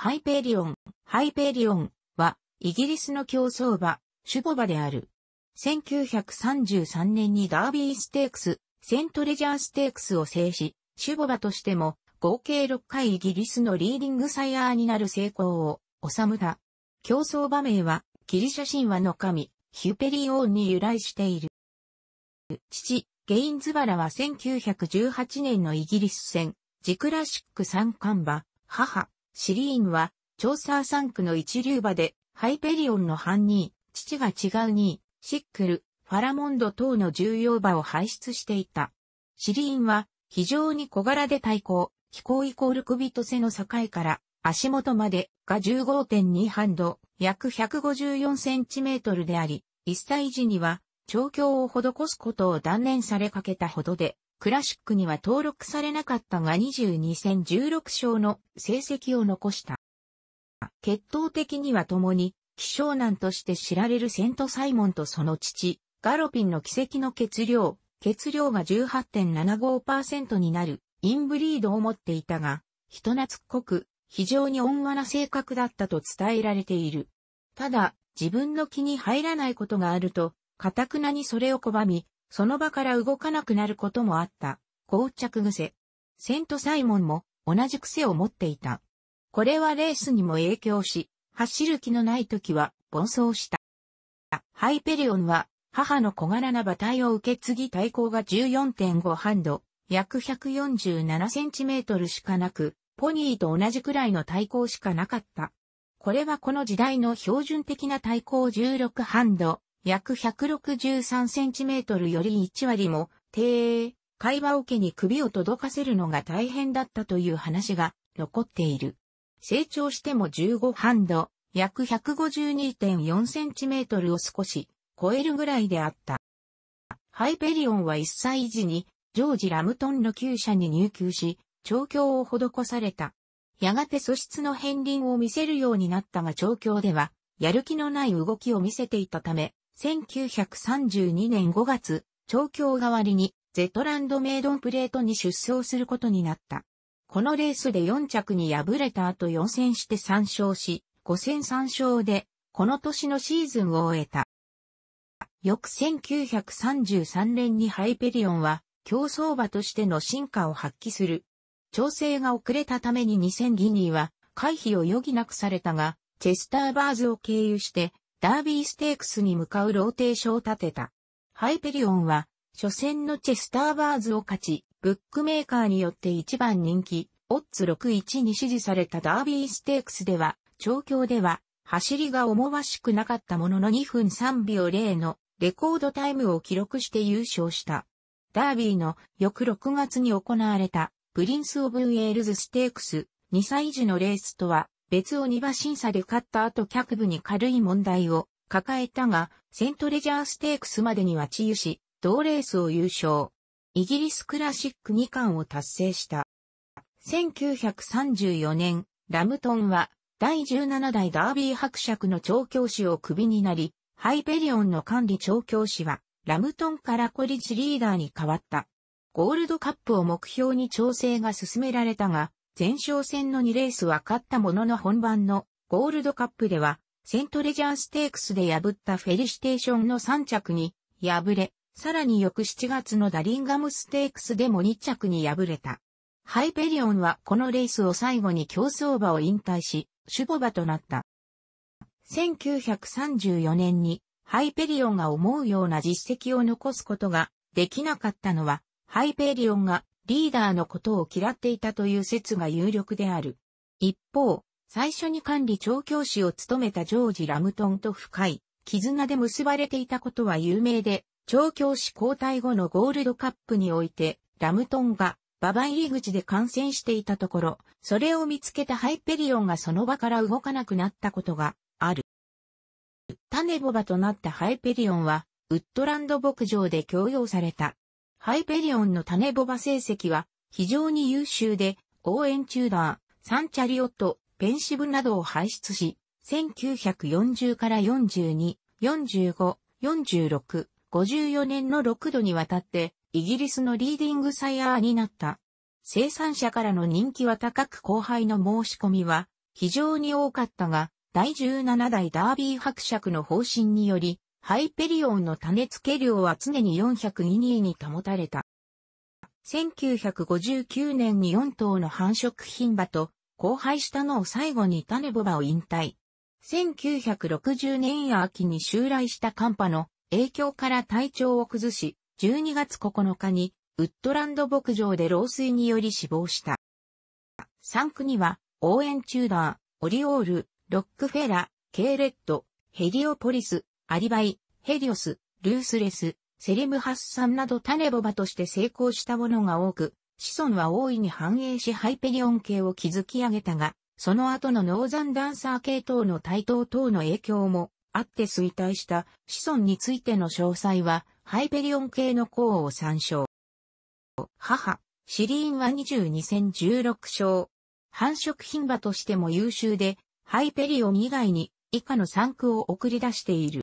ハイペリオン、ハイペリオンは、イギリスの競争馬、シュボバである。1933年にダービーステークス、セントレジャーステークスを制し、シュボバとしても、合計6回イギリスのリーディングサイヤーになる成功を、収めた。競争馬名は、ギリシャ神話の神、ヒュペリオンに由来している。父、ゲインズバラは1918年のイギリス戦、ジクラシック三冠馬、母、シリーンは、チョーサー3区の一流馬で、ハイペリオンの半人、父が違うに、シックル、ファラモンド等の重要馬を排出していた。シリーンは、非常に小柄で対抗、気候イコール首と背の境から、足元までが15.2ハンド、約154センチメートルであり、一歳時には、調教を施すことを断念されかけたほどで、クラシックには登録されなかったが22戦16勝の成績を残した。血統的には共に、希少難として知られるセントサイモンとその父、ガロピンの奇跡の血量、血量が18.75%になる、インブリードを持っていたが、人懐っこく、非常に温和な性格だったと伝えられている。ただ、自分の気に入らないことがあると、かたくなにそれを拒み、その場から動かなくなることもあった、膠着癖。セントサイモンも同じ癖を持っていた。これはレースにも影響し、走る気のない時は奔走した。ハイペリオンは母の小柄な馬体を受け継ぎ体高が14.5ハンド、約147センチメートルしかなく、ポニーと同じくらいの体高しかなかった。これはこの時代の標準的な体高16ハンド、約 163cm より1割も低、話馬桶に首を届かせるのが大変だったという話が残っている。成長しても15ハンド、約 152.4cm を少し超えるぐらいであった。ハイペリオンは1歳時にジョージ・ラムトンの厩舎に入厩し、調教を施された。やがて素質の片鱗を見せるようになったが調教では、やる気のない動きを見せていたため、1932年5月、調教代わりにゼトランドメイドンプレートに出走することになった。このレースで4着に敗れた後4戦して3勝し、5戦3勝で、この年のシーズンを終えた。翌1933年にハイペリオンは、競争馬としての進化を発揮する。調整が遅れたために2000ギニーは、回避を余儀なくされたが、チェスターバーズを経由して、ダービーステークスに向かうローテーションを立てた。ハイペリオンは、初戦のチェスターバーズを勝ち、ブックメーカーによって一番人気、オッズ6-1に支持されたダービーステークスでは、調教では、走りが思わしくなかったものの2分3秒0のレコードタイムを記録して優勝した。ダービーの翌6月に行われたプリンス・オブ・ウェールズ・ステークス2歳児のレースとは別を2馬審査で勝った後脚部に軽い問題を抱えたが、セントレジャーステークスまでには治癒し、同レースを優勝。イギリスクラシック2冠を達成した。1934年、ラムトンは第17代ダービー伯爵の調教師をクビになり、ハイペリオンの管理調教師は、ラムトンからコリッジリーダーに変わった。ゴールドカップを目標に調整が進められたが、前哨戦の2レースは勝ったものの本番のゴールドカップでは、セントレジャーステークスで破ったフェリシテーションの3着に敗れ、さらに翌7月のダリンガムステークスでも2着に敗れた。ハイペリオンはこのレースを最後に競走馬を引退し、守護馬となった。1934年にハイペリオンが思うような実績を残すことができなかったのは、ハイペリオンがリーダーのことを嫌っていたという説が有力である。一方、最初に管理調教師を務めたジョージ・ラムトンと深い絆で結ばれていたことは有名で、調教師交代後のゴールドカップにおいて、ラムトンが馬場入り口で感染していたところ、それを見つけたハイペリオンがその場から動かなくなったことがある。種ボバとなったハイペリオンは、ウッドランド牧場で強要された。ハイペリオンの種ボバ成績は非常に優秀で、応援チューダー、サンチャリオット、ペンシブなどを輩出し、1940から42、45、46、54年の6度にわたって、イギリスのリーディングサイヤーになった。生産者からの人気は高く後輩の申し込みは非常に多かったが、第17代ダービー伯爵の方針により、ハイペリオンの種付け量は常に4 0 2位に保たれた。1959年に4頭の繁殖品馬と交配したのを最後に種ボバを引退。1960年秋に襲来した寒波の影響から体調を崩し、12月9日にウッドランド牧場で老衰により死亡した。3区には、オーエン・チューダー、オリオール、ロックフェラ、ケーレット、ヘリオポリス、アリバイ、ヘリオス、ルースレス、セリムハッサンなどタネボバとして成功したものが多く、子孫は大いに繁栄しハイペリオン系を築き上げたが、その後のノーザンダンサー系統の台頭等の影響もあって衰退した子孫についての詳細は、ハイペリオン系の項を参照。母、シリーンは22戦16勝。繁殖品馬としても優秀で、ハイペリオン以外に以下の3区を送り出している。